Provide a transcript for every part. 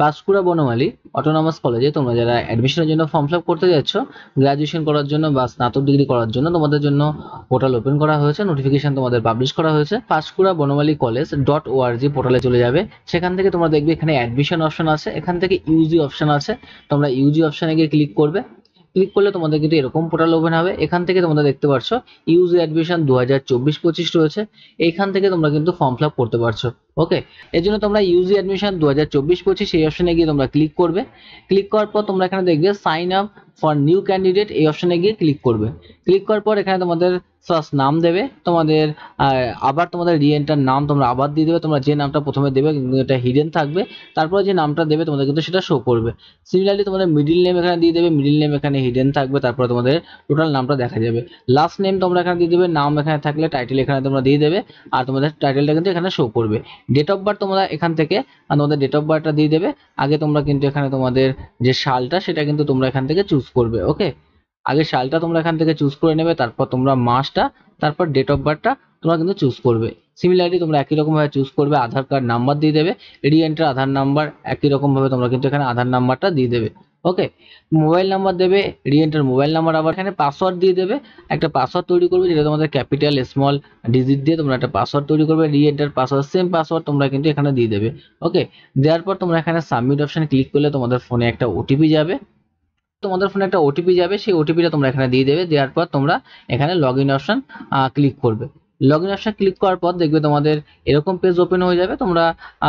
পাঁশকুড়া বনমালী autonomous কলেজে তোমরা যারা অ্যাডমিশনের জন্য ফর্ম ফিল করতে যাচ্ছ গ্র্যাজুয়েশন করার জন্য বা স্নাতক ডিগ্রি করার জন্য তোমাদের জন্য পোর্টাল ওপেন করা হয়েছে নোটিফিকেশন তোমাদের পাবলিশ করা হয়েছে Panskura Banamali college dot org পোর্টালে চলে যাবে সেখান থেকে তোমরা দেখবে এখানে অ্যাডমিশন অপশন আছে এখান থেকে ইউজি অপশন আছে তোমরা ইউজি অপশনে গিয়ে ক্লিক করবে ক্লিক করলে তোমাদের কিন্তু এরকম পোর্টাল ওপেন হবে এখান থেকে তোমরা দেখতে পাচ্ছ ইউজ অ্যাডমিশন দু হাজার চব্বিশ পঁচিশ রয়েছে এখান থেকে তোমরা কিন্তু ফর্ম ফিল করতে পারছো ওকে এর জন্য তোমরা ইউজি অ্যাডমিশন দু হাজার চব্বিশ পঁচিশ এই অপশনে গিয়ে তোমরা ক্লিক করবে ক্লিক করার পর তোমরা এখানে দেখবে sign up for new candidate এই অপশানে গিয়ে ক্লিক করবে ক্লিক করার পর এখানে তোমাদের সার্চ নাম দেবে তোমাদের আবার তোমাদের রিএন্টার নাম তোমরা আবার দিয়ে দেবে তোমরা যে নামটা প্রথমে দেবে এটা হিডেন থাকবে তারপরে যে নামটা দেবে তোমাদের কিন্তু সেটা শো করবে সিমিলারলি তোমাদের মিডিল নেম এখানে দিয়ে দেবে মিডিল নেম এখানে হিডেন থাকবে তারপরে তোমাদের টোটাল নামটা দেখা যাবে লাস্ট নেম তোমরা এখানে দিয়ে দেবে নাম এখানে থাকলে টাইটেল এখানে তোমরা দিয়ে দেবে আর তোমাদের টাইটেলটা কিন্তু এখানে শো করবে ডেট অফ বার্থ তোমরা এখান থেকে তোমাদের ডেট অফ বার্থটা দিয়ে দেবে আগে তোমরা কিন্তু এখানে তোমাদের যে সালটা সেটা কিন্তু তোমরা এখান থেকে চুজ করবে ওকে আগে সালটা তোমরা এখান থেকে চুজ করে নেবে তারপর তোমরা মাসটা তারপর ডেট অফ বার্থটা তোমরা কিন্তু চুজ করবে সিমিলারলি তোমরা একই রকমভাবে চুজ করবে আধার কার্ড নাম্বার দিয়ে দেবে রি এন্টার আধার নাম্বার একই রকমভাবে তোমরা কিন্তু এখানে আধার নাম্বারটা দিয়ে দেবে ওকে মোবাইল নাম্বার দেবে রি এন্টার মোবাইল নাম্বার আবার এখানে পাসওয়ার্ড দিয়ে দেবে একটা পাসওয়ার্ড তৈরি করবে যেটা তোমাদের ক্যাপিটাল স্মল ডিজিট দিয়ে তোমরা একটা পাসওয়ার্ড তৈরি করবে রি এন্টার পাসওয়ার্ড সেম পাসওয়ার্ড তোমরা কিন্তু এখানে দিয়ে দেবে ওকে দেওয়ার পর তোমরা এখানে সাবমিট অপশানে ক্লিক করলে তোমাদের ফোনে একটা ওটিপি যাবে তোমাদের ফোনে একটা ওটিপি যাবে সেই ওটিপিটা তোমরা এখানে দিয়ে দেবে দেওয়ার পর তোমরা এখানে লগ ইন অপশান ক্লিক করবে লগ ইন অপশান ক্লিক করার পর দেখবে তোমাদের এরকম পেজ ওপেন হয়ে যাবে তোমরা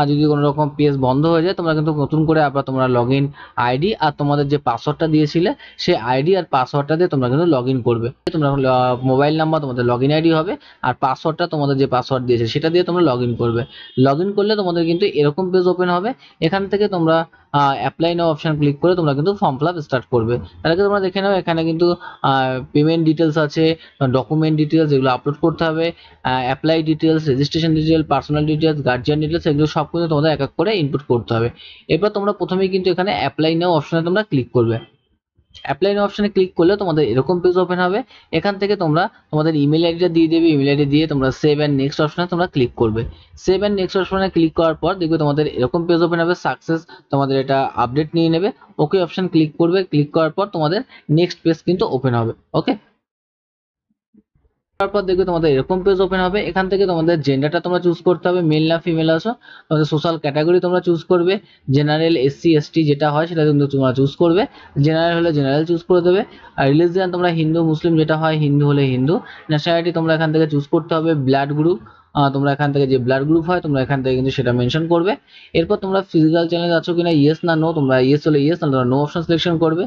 যদি কোনো রকম পেজ বন্ধ হয়ে যায় তোমরা কিন্তু নতুন করে আবার তোমরা লগ ইন আইডি আর তোমাদের যে পাসওয়ার্ডটা দিয়েছিলে সেই আইডি আর পাসওয়ার্ডটা দিয়ে তোমরা কিন্তু লগ ইন করবে তোমরা মোবাইল নাম্বার তোমাদের লগ ইন আইডি হবে আর পাসওয়ার্ডটা তোমাদের যে পাসওয়ার্ড দিয়েছে সেটা দিয়ে তোমরা লগ ইন করবে লগ ইন করলে তোমাদের কিন্তু এরকম পেজ ওপেন হবে এখান থেকে তোমরা অ্যাপ্লাই নাও অপশন ক্লিক করে তোমরা কিন্তু ফর্ম ফিল আপ স্টার্ট করবে তার আগে তোমরা দেখে নাও এখানে কিন্তু পেমেন্ট ডিটেলস আছে ডকুমেন্ট ডিটেলস এগুলো আপলোড করতে হবে apply details registration details personal details guardian details এগুলো সব কিন্তু তোমাদের এক এক করে ইনপুট করতে হবে এরপর তোমরা প্রথমেই কিন্তু এখানে অ্যাপ্লাই নাও অপশনে তোমরা ক্লিক করবে অ্যাপ্লাই অপশানে ক্লিক করলে তোমাদের এরকম পেজ ওপেন হবে এখান থেকে তোমরা তোমাদের ইমেল আইডিটা দিয়ে দেবে ইমেল আইডি দিয়ে তোমরা সেভ অ্যান্ড নেক্সট অপশানে তোমরা ক্লিক করবে সেভ অ্যান্ড নেক্সট অপশানে ক্লিক করার পর দেখবে তোমাদের এরকম পেজ ওপেন হবে সাকসেস তোমাদের এটা আপডেট নিয়ে নেবে ওকে অপশান ক্লিক করবে ক্লিক করার পর তোমাদের নেক্সট পেজ কিন্তু ওপেন হবে ওকে তারপর দেখবে তোমাদের এরকম পেজ ওপেন হবে এখান থেকে তোমাদের জেন্ডারটা তোমরা চুজ করতে হবে মেল না ফিমেল আসো তোমাদের সোশ্যাল ক্যাটাগরি তোমরা চুজ করবে জেনারেল এসসি এসটি যেটা হয় সেটা কিন্তু তোমরা চুজ করবে জেনারেল হলে জেনারেল চুজ করে দেবে আর রিলিজিয়ান তোমরা হিন্দু মুসলিম যেটা হয় হিন্দু হলে হিন্দু ন্যাশনালিটি তোমরা এখান থেকে চুজ করতে হবে ব্লাড গ্রুপ তোমরা এখান থেকে যে ব্লাড গ্রুপ হয় তোমরা এখান থেকে কিন্তু সেটা মেনশন করবে এরপর তোমরা ফিজিক্যাল চ্যালেঞ্জ আছো কিনা ইয়েস না নো তোমরা ইয়েস হলে ইয়েস না তোমরা নো অপশন সিলেকশন করবে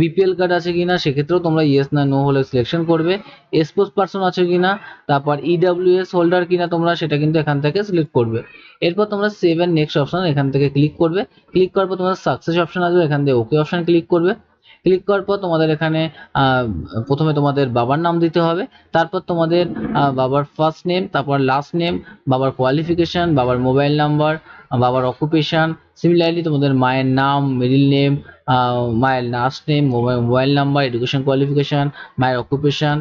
বিপিএল কার্ড আছে কিনা সেক্ষেত্রেও তোমরা ইয়েস না নো হলে সিলেকশন করবে এসপোজ পার্সন আছে কিনা তারপর ইডাব্লিউএস e হোল্ডার কিনা তোমরা সেটা কিন্তু এখান থেকে সিলেক্ট করবে এরপর তোমরা সেভেন নেক্সট অপশন এখান থেকে ক্লিক করবে ক্লিক করার পর তোমরা সাকসেস অপশন আসবে এখান থেকে ওকে অপশন ক্লিক করবে ক্লিক করার পর তোমাদের এখানে প্রথমে তোমাদের বাবার নাম দিতে হবে তারপর তোমাদের বাবার ফার্স্ট নেম তারপর লাস্ট নেম বাবার কোয়ালিফিকেশান বাবার মোবাইল নাম্বার বাবার অকুপেশান সিমিলারলি তোমাদের মায়ের নাম মিডিল নেম মায়ের last name mobile number education qualification মায়ের অকুপেশান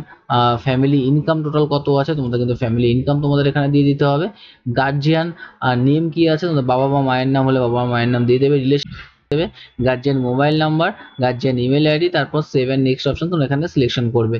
ফ্যামিলি ইনকাম টোটাল কত আছে তোমাদের কিন্তু ফ্যামিলি ইনকাম তোমাদের এখানে দিয়ে দিতে হবে গার্জিয়ান নেম কি আছে তোমাদের বাবা মা মায়ের নাম হলে বাবা মায়ের নাম দিয়ে দেবে রিলেশন দেবে guardian mobile number guardian email ID তারপর সেভ নেক্সট অপশন তোমরা এখানে সিলেকশন করবে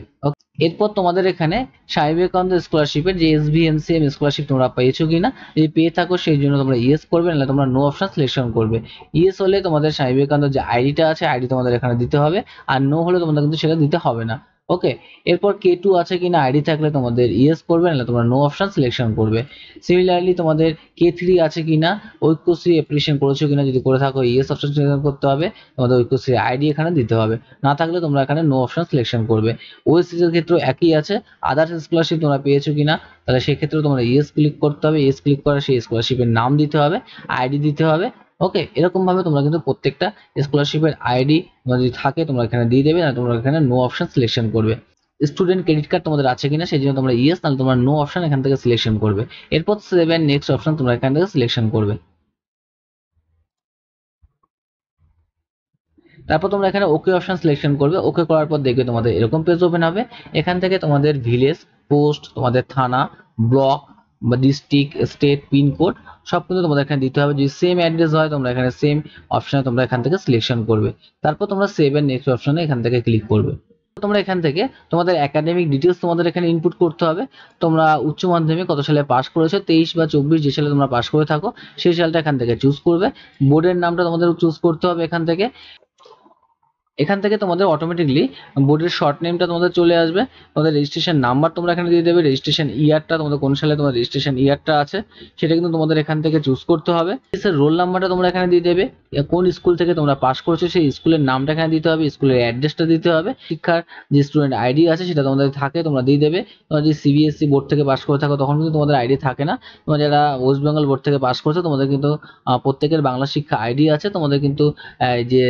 এরপর তোমাদের এখানে স্বামী বিবেকানন্দ স্কলারশিপের যে S B M C M scholarship তোমরা পেয়েছো কি না যদি পেয়ে থাকো সেই জন্য তোমরা ইয়েস করবে নাহলে তোমরা নো অপশন সিলেকশন করবে ইয়েস হলে তোমাদের স্বামী বিবেকানন্দ যে আইডিটা আছে আইডি তোমাদের এখানে দিতে হবে আর নো হলে তোমাদের কিন্তু সেটা দিতে হবে না ওকে এরপর কে টু আছে কিনা আইডি থাকলে তোমাদের ইয়েস করবে নাহলে তোমরা নো অপশন সিলেকশন করবে সিমিলারলি তোমাদের কে থ্রি আছে কিনা ঐক্যশ্রী অ্যাপ্লিকেশন করেছো কিনা যদি করে থাকো ইয়েস অপশন সিলেকশন করতে হবে তোমাদের ঐক্যশ্রী আইডি এখানে দিতে হবে না থাকলে তোমরা এখানে নো অপশন সিলেকশন করবে ওএসসিজের ক্ষেত্রে একই আছে আদার্স স্কলারশিপ তোমরা পেয়েছো কিনা তাহলে সেক্ষেত্রে তোমরা ইয়েস ক্লিক করতে হবে ইয়েস ক্লিক করে সেই স্কলারশিপের নাম দিতে হবে আইডি দিতে হবে ওকে এরকমভাবে তোমরা কিন্তু প্রত্যেকটা স্কলারশিপের আইডি যদি থাকে তোমরা এখানে দিয়ে দেবে না তোমরা এখানে নো অপশন সিলেকশন করবে স্টুডেন্ট ক্রেডিট কার্ড তোমাদের আছে কিনা সেই জন্য তোমরা ইয়েস তাহলে তোমরা নো অপশন এখান থেকে সিলেকশন করবে এরপর সেভেন নেক্সট অপশন তোমরা এখান থেকে সিলেকশন করবে তারপর তোমরা এখানে ওকে অপশন সিলেকশন করবে ওকে করার পর দেখবে তোমাদের এরকম পেজ ওপেন হবে এখান থেকে তোমাদের ভিলেজ পোস্ট তোমাদের থানা ব্লক বা ডিস্ট্রিক্ট স্টেট পিনকোড সব কিন্তু তোমাদের এখানে দিতে হবে যদি সেম অ্যাড্রেস হয় তোমরা এখানে সেম অপশানে তোমরা এখান থেকে সিলেকশন করবে তারপর তোমরা সেভ এর নেক্সট অপশানে এখান থেকে ক্লিক করবে তোমরা এখান থেকে তোমাদের একাডেমিক ডিটেলস তোমাদের এখানে ইনপুট করতে হবে তোমরা উচ্চ মাধ্যমিক কত সালে পাশ করেছো তেইশ বা চব্বিশ যে সালে তোমরা পাশ করে থাকো সেই সালটা এখান থেকে চুজ করবে বোর্ডের নামটা তোমাদের চুজ করতে হবে এখান থেকে এখান থেকে তোমাদের অটোমেটিকলি বোর্ডের শর্ট নেমটা তোমাদের চলে আসবে তোমাদের রেজিস্ট্রেশন নাম্বার তোমরা এখানে দিয়ে দেবে রেজিস্ট্রেশন ইয়ারটা তোমাদের কোন সালে তোমার রেজিস্ট্রেশন ইয়ারটা আছে সেটা কিন্তু তোমাদের এখান থেকে চুজ করতে হবে রোল নাম্বারটা তোমরা এখানে দিয়ে দেবে কোন স্কুল থেকে তোমরা পাস করছো সেই স্কুলের নামটা এখানে দিতে হবে স্কুলের অ্যাড্রেসটা দিতে হবে শিক্ষার যে স্টুডেন্ট আইডি আছে সেটা তোমাদের থাকে তোমরা দিয়ে দেবে তোমরা যদি সিবিএসসি বোর্ড থেকে পাস করে থাকো তখন কিন্তু তোমাদের আইডি থাকে না তোমরা যারা ওয়েস্ট বেঙ্গল বোর্ড থেকে পাস করছো তোমাদের কিন্তু প্রত্যেকের বাংলা শিক্ষা আইডি আছে তোমাদের কিন্তু যে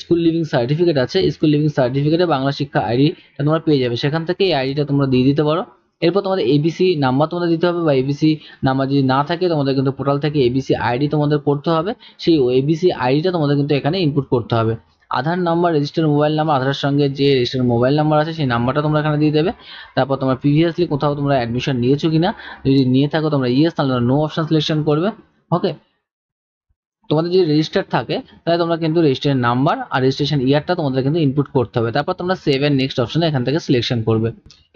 স্কুল লিভিং সার্টিফিকেট সার্টিফিকেট আছে স্কুল লিভিং সার্টিফিকেটে বাংলা শিক্ষা আইডিটা তোমরা পেয়ে যাবে সেখান থেকে এই আইডিটা তোমরা দিয়ে দিতে পারো এরপর তোমাদের এবিসি নাম্বার তোমাদের দিতে হবে বা এবিসি নাম্বার যদি না থাকে তোমাদের কিন্তু পোর্টাল থেকে এবিসি আইডি তোমাদের করতে হবে সেই এবিসি আইডিটা তোমাদের কিন্তু এখানে ইনপুট করতে হবে Aadhaar number register mobile number আধারের সঙ্গে যে রেজিস্টার মোবাইল নাম্বার আছে সেই নাম্বারটা তোমরা এখানে দিয়ে দেবে তারপর তোমরা প্রিভিয়াসলি কোথাও তোমরা অ্যাডমিশন নিয়েছো কিনা যদি নিয়ে থাকো তোমরা ইয়েস তাহলে নো অপশন সিলেকশন করবে ওকে তোমাদের যদি রেজিস্টার থাকে তাহলে তোমরা কিন্তু রেজিস্ট্রেশন নাম্বার আর রেজিস্ট্রেশন ইয়ারটা তোমাদের কিন্তু ইনপুট করতে হবে তারপর তোমরা সেভ অ্যান্ড নেক্সট অপশনে এখান থেকে সিলেকশন করবে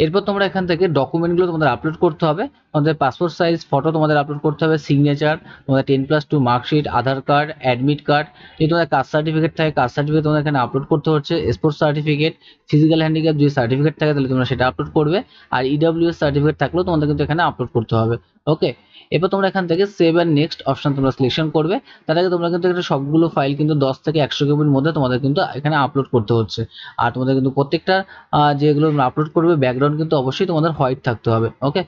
এরপর তোমরা এখান থেকে ডকুমেন্টগুলো তোমাদের আপলোড করতে হবে তোমাদের পাসপোর্ট সাইজ ফটো তোমাদের আপলোড করতে হবে সিগনেচার তোমাদের ten plus two marksheet Aadhaar card admit card যদি তোমাদের কাস্ট সার্টিফিকেট থাকে কাস্ট সার্টিফিকেট তোমাদের এখানে আপলোড করতে হচ্ছে স্পোর্টস সার্টিফিকেট ফিজিক্যাল হ্যান্ডিক্যাপ যদি সার্টিফিকেট থাকে তাহলে তোমরা সেটা আপলোড করবে আর ইডাব্লিউএস সার্টিফিকেট থাকলেও তোমাদের কিন্তু এখানে আপলোড করতে হবে ওকে এরপর তোমরা এখান থেকে সেভ অ্যান্ড নেক্সট অপশন তোমরা সিলেকশন করবে তার আগে তোমরা কিন্তু এখানে সবগুলো ফাইল কিন্তু দশ থেকে একশো কেবির মধ্যে তোমাদের কিন্তু এখানে আপলোড করতে হচ্ছে আর তোমাদের কিন্তু প্রত্যেকটা যেগুলো তোমরা আপলোড করবে ব্যাকগ্রাউন্ড কিন্তু অবশ্যই তোমাদের হোয়াইট থাকতে হবে ওকে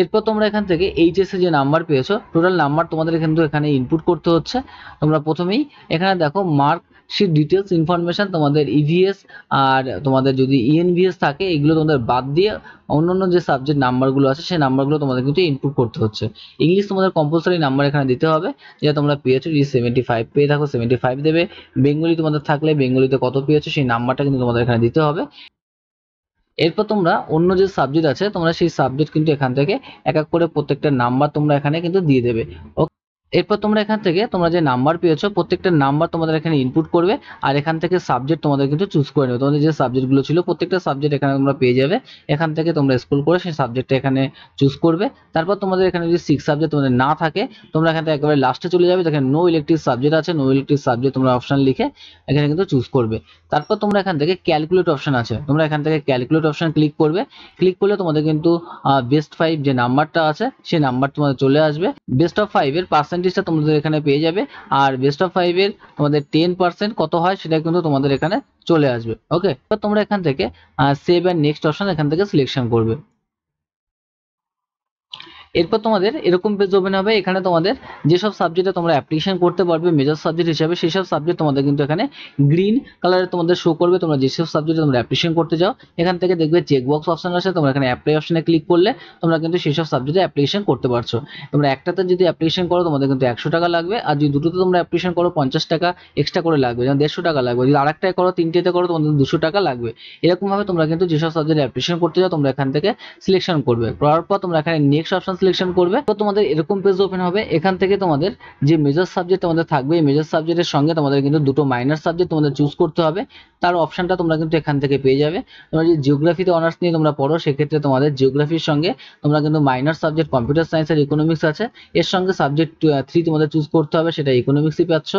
এরপর তোমরা এখান থেকে এইচএসে যে নাম্বার পেয়েছো টোটাল নাম্বার তোমাদের কিন্তু এখানে ইনপুট করতে হচ্ছে তোমরা প্রথমেই এখানে দেখো মার্ক সেই ডিটেলস ইনফরমেশান তোমাদের ইভিএস e আর তোমাদের যদি ইএনভিএস e থাকে এগুলো তোমাদের বাদ দিয়ে অন্য অন্য যে সাবজেক্ট নাম্বারগুলো আছে সেই নাম্বারগুলো তোমাদের কিন্তু ইনপুট করতে হচ্ছে ইংলিশ তোমাদের কম্পালসারি নাম্বার এখানে দিতে হবে যেটা তোমরা পেয়েছো যদি সেভেন্টি ফাইভ পেয়ে থাকো সেভেন্টি ফাইভ দেবে বেঙ্গলি তোমাদের থাকলে বেঙ্গলিতে কত পেয়েছো সেই নাম্বারটা কিন্তু তোমাদের এখানে দিতে হবে এরপর তোমরা অন্য যে সাবজেক্ট আছে তোমরা সেই সাবজেক্ট কিন্তু এখান থেকে এক এক করে প্রত্যেকটা নাম্বার তোমরা এখানে কিন্তু দিয়ে দেবে ওকে এরপর তোমরা এখান থেকে তোমরা যে নাম্বার পেয়েছো প্রত্যেকটা নাম্বার তোমাদের এখানে ইনপুট করবে আর এখান থেকে সাবজেক্ট তোমাদের কিন্তু চুজ করে নেবে তোমাদের যে সাবজেক্টগুলো ছিল প্রত্যেকটা সাবজেক্ট এখানে তোমরা পেয়ে যাবে এখান থেকে তোমরা স্কুল করে সেই সাবজেক্টটা এখানে চুজ করবে তারপর তোমাদের এখানে যদি সিক্স সাবজেক্ট তোমাদের না থাকে তোমরা এখান থেকে একেবারে লাস্টে চলে যাবে দেখেন নো ইলেকট্রিক সাবজেক্ট আছে নো ইলেকট্রিক সাবজেক্ট তোমরা অপশান লিখে এখানে কিন্তু চুজ করবে তারপর তোমরা এখান থেকে ক্যালকুলেট অপশান আছে তোমরা এখান থেকে ক্যালকুলেট অপশান ক্লিক করবে ক্লিক করলে তোমাদের কিন্তু বেস্ট ফাইভ যে নাম্বারটা আছে সেই নাম্বার তোমাদের চলে আসবে বেস্ট অফ ফাইভের পার্সেন্ট পার্সেন্টেজটা তোমাদের এখানে পেয়ে যাবে আর বেস্ট অফ ফাইভের তোমাদের টেন পার্সেন্ট কত হয় সেটা কিন্তু তোমাদের এখানে চলে আসবে ওকে তোমরা এখান থেকে সেভ অ্যান্ড নেক্সট অপশন এখান থেকে সিলেকশন করবে এরপর তোমাদের এরকম পেজ ওপেন হবে এখানে তোমাদের যেসব সাবজেক্টে তোমরা অ্যাপ্লিকেশন করতে পারবে মেজর সাবজেক্ট হিসাবে সেই সব সাবজেক্ট তোমাদের কিন্তু এখানে গ্রিন কালারে তোমাদের শো করবে তোমরা যেসব সাবজেক্টে তোমরা অ্যাপ্লিকেশন করতে যাও এখান থেকে দেখবে চেকবক্স অপশন আছে তোমরা এখানে অ্যাপ্লাই অপশনে ক্লিক করলে তোমরা কিন্তু সেই সব সাবজেক্টে অ্যাপ্লিকেশন করতে পারছো তোমরা একটাতে যদি অ্যাপ্লিকেশন করো তোমাদের কিন্তু একশো টাকা লাগবে আর যদি দুটোতে তোমরা অ্যাপ্লিকেশন করো পঞ্চাশ টাকা এক্সট্রা করে লাগবে যেমন দেড়শো টাকা লাগবে যদি আরেকটায় করো তিনটেতে করো তোমাদের দুশো টাকা লাগবে এরকমভাবে তোমরা কিন্তু যেসব সাবজেক্টে অ্যাপ্লিকেশন করতে যাও তোমরা এখান থেকে সিলেকশন করবে করার পর তোমরা এখানে নেক্সট অপশন সিলেকশন করবে তো তোমাদের এরকম পেজ ওপেন হবে এখান থেকে তোমাদের যে মেজর সাবজেক্ট তোমাদের থাকবে এই মেজর সাবজেক্টের সঙ্গে তোমাদের কিন্তু দুটো মাইনার সাবজেক্ট তোমাদের চুজ করতে হবে তার অপশনটা তোমরা কিন্তু এখান থেকে পেয়ে যাবে তোমরা যে জিওগ্রাফিতে অনার্স নিয়ে তোমরা পড়ো সেক্ষেত্রে তোমাদের জিওগ্রাফির সঙ্গে তোমরা কিন্তু মাইনার সাবজেক্ট কম্পিউটার সায়েন্স আর ইকোনমিক্স আছে এর সঙ্গে সাবজেক্ট থ্রি তোমাদের চুজ করতে হবে সেটা ইকোনমিক্সই পাচ্ছ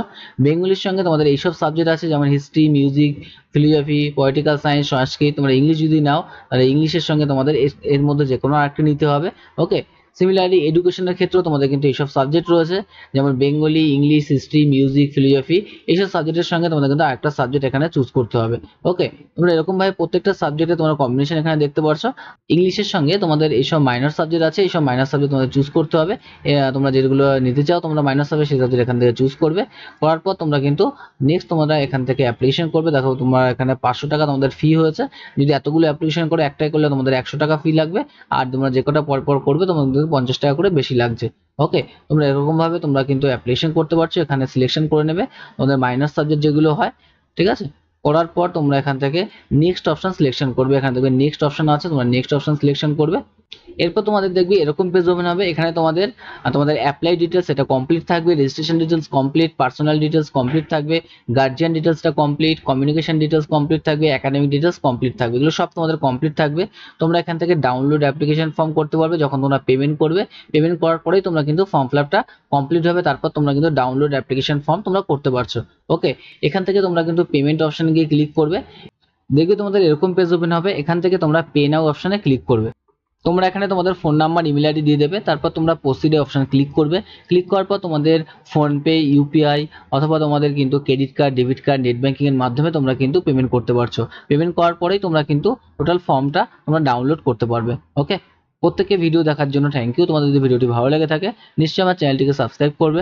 বেঙ্গলির সঙ্গে তোমাদের এইসব সাবজেক্ট আছে যেমন history music philosophy political science Sanskrit তোমরা ইংলিশ যদি নাও তাহলে ইংলিশের সঙ্গে তোমাদের এর মধ্যে যে কোনো আরেকটি নিতে হবে ওকে সিমিলারলি এডুকেশনের ক্ষেত্রেও তোমাদের কিন্তু এইসব সাবজেক্ট রয়েছে যেমন Bengali English history music philosophy এইসব সাবজেক্টের সঙ্গে তোমাদের কিন্তু আরেকটা সাবজেক্ট এখানে চুজ করতে হবে ওকে তোমরা এরকমভাবে প্রত্যেকটা সাবজেক্টে তোমরা কম্বিনেশন এখানে দেখতে পারছো ইংলিশের সঙ্গে তোমাদের এইসব মাইনার সাবজেক্ট আছে এইসব মাইনার সাবজেক্ট তোমাদের চুজ করতে হবে তোমরা যেগুলো নিতে চাও তোমরা মাইনার সাবজেক্ট সেই সাবজেক্ট এখান থেকে চুজ করবে করার পর তোমরা কিন্তু নেক্সট তোমরা এখান থেকে অ্যাপ্লিকেশন করবে দেখো তোমার এখানে পাঁচশো টাকা তোমাদের ফি হয়েছে যদি এতগুলো অ্যাপ্লিকেশন করো একটাই করলে তোমাদের একশো টাকা ফি লাগবে আর তোমরা যে কটা পর পর করবে তোমাদের পঞ্চাশ টাকা করে বেশি লাগছে ওকে তোমরা এরকমভাবে তোমরা কিন্তু অ্যাপ্লিকেশন করতে পারছো এখানে সিলেকশন করে নেবে তোমাদের মাইনাস সাবজেক্ট যেগুলো হয় ঠিক আছে করার পর তোমরা এখান থেকে নেক্সট অপশন সিলেকশন করবে এখান থেকে নেক্সট অপশন আছে তোমরা নেক্সট অপশন সিলেকশন করবে এরপর তোমাদের দেখবে এরকম পেজ ওপেন হবে এখানে তোমাদের তোমাদের অ্যাপ্লাই ডিটেলস এটা কমপ্লিট থাকবে registration details complete personal details complete থাকবে গার্জিয়ান ডিটেলসটা কমপ্লিট কমিউনিকেশন ডিটেলস কমপ্লিট থাকবে একাডেমিক ডিটেলস কমপ্লিট থাকবে এগুলো সব তোমাদের কমপ্লিট থাকবে তোমরা এখান থেকে ডাউনলোড অ্যাপ্লিকেশন ফর্ম করতে পারবে যখন তোমরা পেমেন্ট করবে পেমেন্ট করার পরেই তোমরা কিন্তু ফর্ম ফিলাপটা কমপ্লিট হবে তারপর তোমরা কিন্তু ডাউনলোড অ্যাপ্লিকেশন ফর্ম তোমরা করতে পারছো ওকে এখান থেকে তোমরা কিন্তু পেমেন্ট অপশানে গিয়ে ক্লিক করবে দেখবে তোমাদের এরকম পেজ ওপেন হবে এখান থেকে তোমরা পে নাও অপশানে ক্লিক করবে তোমরা এখানে তোমাদের ফোন নাম্বার ইমেল আইডি দিয়ে দেবে তারপর তোমরা প্রসিডে অপশান ক্লিক করবে ক্লিক করার পর তোমাদের ফোনপে ইউপিআই অথবা তোমাদের কিন্তু credit card debit card net ব্যাঙ্কিংয়ের মাধ্যমে তোমরা কিন্তু পেমেন্ট করতে পারছো পেমেন্ট করার পরেই তোমরা কিন্তু টোটাল ফর্মটা তোমরা ডাউনলোড করতে পারবে ওকে প্রত্যেকে ভিডিও দেখার জন্য থ্যাংক ইউ তোমাদের যদি ভিডিওটি ভালো লেগে থাকে নিশ্চয়ই আমার চ্যানেলটিকে সাবস্ক্রাইব করবে